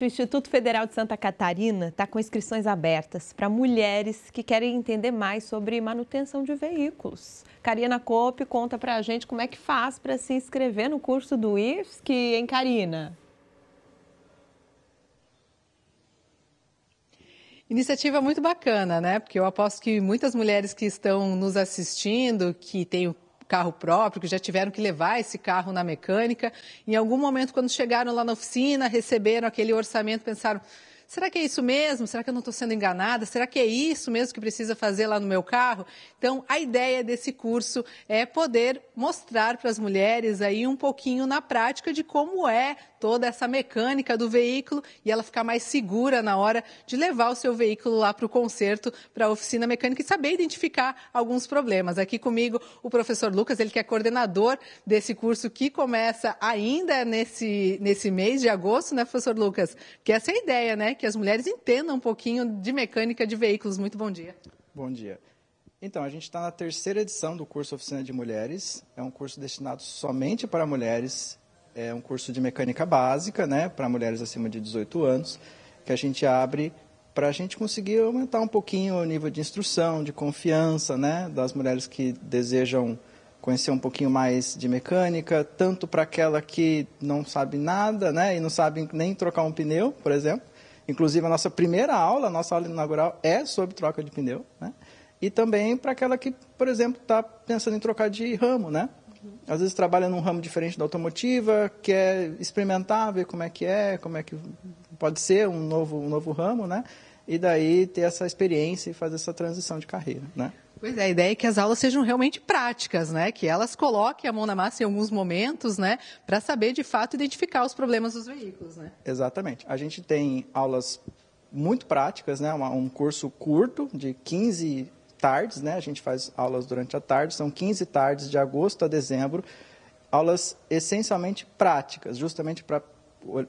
O Instituto Federal de Santa Catarina está com inscrições abertas para mulheres que querem entender mais sobre manutenção de veículos. Karina Cope conta para a gente como é que faz para se inscrever no curso do IFSC, em Karina? Iniciativa muito bacana, né? Porque eu aposto que muitas mulheres que estão nos assistindo, que têm carro próprio, que já tiveram que levar esse carro na mecânica. Em algum momento, quando chegaram lá na oficina, receberam aquele orçamento, pensaram será que é isso mesmo? Será que eu não estou sendo enganada? Será que é isso mesmo que precisa fazer lá no meu carro? Então, a ideia desse curso é poder mostrar para as mulheres aí um pouquinho na prática de como é toda essa mecânica do veículo e ela ficar mais segura na hora de levar o seu veículo lá para o conserto, para a oficina mecânica e saber identificar alguns problemas. Aqui comigo o professor Lucas, ele que é coordenador desse curso que começa ainda nesse, nesse mês de agosto, né, professor Lucas? Que essa é a ideia, né? que as mulheres entendam um pouquinho de mecânica de veículos. Muito bom dia. Bom dia. Então, a gente está na terceira edição do curso Oficina de Mulheres. É um curso destinado somente para mulheres. É um curso de mecânica básica, né, para mulheres acima de 18 anos, que a gente abre para a gente conseguir aumentar um pouquinho o nível de instrução, de confiança, né, das mulheres que desejam conhecer um pouquinho mais de mecânica, tanto para aquela que não sabe nada, né, e não sabe nem trocar um pneu, por exemplo, Inclusive, a nossa primeira aula, a nossa aula inaugural, é sobre troca de pneu. Né? E também para aquela que, por exemplo, está pensando em trocar de ramo. Né? Uhum. Às vezes trabalha num ramo diferente da automotiva, quer experimentar, ver como é que é, como é que pode ser um novo, um novo ramo. Né? e daí ter essa experiência e fazer essa transição de carreira, né? Pois é, a ideia é que as aulas sejam realmente práticas, né? Que elas coloquem a mão na massa em alguns momentos, né? Para saber de fato identificar os problemas dos veículos, né? Exatamente. A gente tem aulas muito práticas, né? Um curso curto de 15 tardes, né? A gente faz aulas durante a tarde, são 15 tardes de agosto a dezembro, aulas essencialmente práticas, justamente para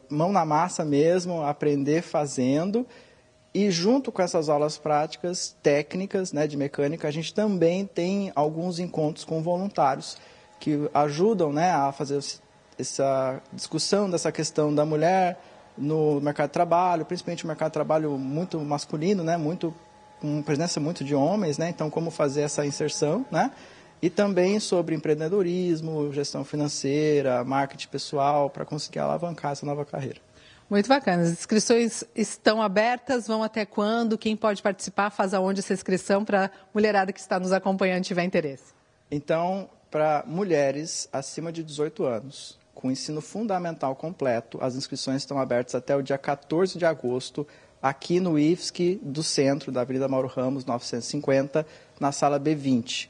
mão na massa mesmo, aprender fazendo e junto com essas aulas práticas técnicas né, de mecânica, a gente também tem alguns encontros com voluntários que ajudam né, a fazer essa discussão dessa questão da mulher no mercado de trabalho, principalmente o mercado de trabalho muito masculino, né, muito com presença muito de homens, né, então como fazer essa inserção, né, e também sobre empreendedorismo, gestão financeira, marketing pessoal para conseguir alavancar essa nova carreira. Muito bacana. As inscrições estão abertas, vão até quando? Quem pode participar, faz aonde essa inscrição para a mulherada que está nos acompanhando tiver interesse? Então, para mulheres acima de 18 anos, com ensino fundamental completo, as inscrições estão abertas até o dia 14 de agosto, aqui no IFSC do centro, da Avenida Mauro Ramos, 950, na sala B20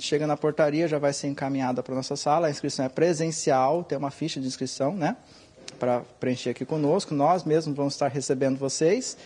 chega na portaria, já vai ser encaminhada para nossa sala. A inscrição é presencial, tem uma ficha de inscrição, né? para preencher aqui conosco. Nós mesmos vamos estar recebendo vocês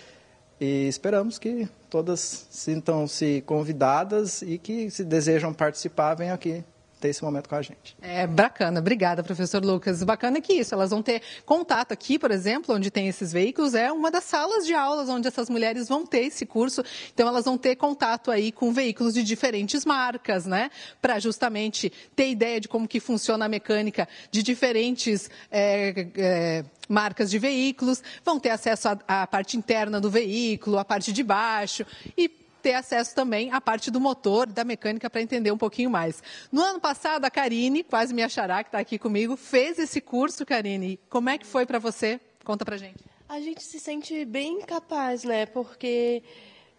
e esperamos que todas sintam-se convidadas e que, se desejam participar, venham aqui ter esse momento com a gente. É bacana, obrigada, professor Lucas. Bacana é que isso, elas vão ter contato aqui, por exemplo, onde tem esses veículos, é uma das salas de aulas onde essas mulheres vão ter esse curso, então elas vão ter contato aí com veículos de diferentes marcas, né? Para justamente ter ideia de como que funciona a mecânica de diferentes é, é, marcas de veículos, vão ter acesso à, à parte interna do veículo, à parte de baixo e ter acesso também à parte do motor, da mecânica, para entender um pouquinho mais. No ano passado, a Karine, quase me achará, que está aqui comigo, fez esse curso, Karine. Como é que foi para você? Conta para gente. A gente se sente bem capaz, né? Porque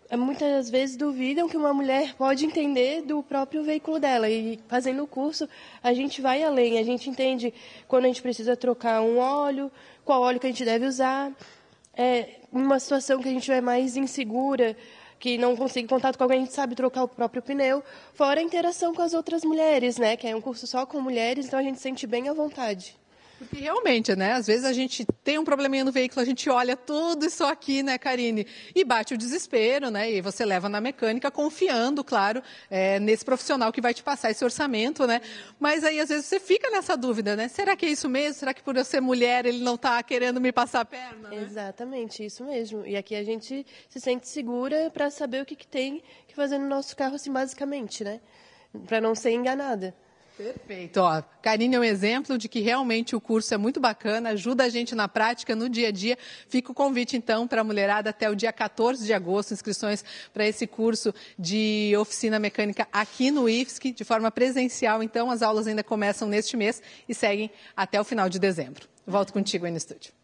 é, muitas vezes duvidam que uma mulher pode entender do próprio veículo dela. E fazendo o curso, a gente vai além, a gente entende quando a gente precisa trocar um óleo, qual óleo que a gente deve usar. É uma situação que a gente é mais insegura, que não consiga contato com alguém que sabe trocar o próprio pneu, fora a interação com as outras mulheres, né? Que é um curso só com mulheres, então a gente se sente bem à vontade. Porque realmente, né? Às vezes a gente tem um probleminha no veículo, a gente olha tudo isso aqui, né, Karine? E bate o desespero, né? E você leva na mecânica, confiando, claro, é, nesse profissional que vai te passar esse orçamento, né? Mas aí, às vezes, você fica nessa dúvida, né? Será que é isso mesmo? Será que por eu ser mulher ele não está querendo me passar a perna? Né? Exatamente, isso mesmo. E aqui a gente se sente segura para saber o que, que tem que fazer no nosso carro, assim, basicamente, né? Para não ser enganada. Perfeito. Ó, Karine é um exemplo de que realmente o curso é muito bacana, ajuda a gente na prática, no dia a dia. Fica o convite, então, para a mulherada até o dia 14 de agosto, inscrições para esse curso de oficina mecânica aqui no IFSC, de forma presencial. Então, as aulas ainda começam neste mês e seguem até o final de dezembro. Volto contigo aí no estúdio.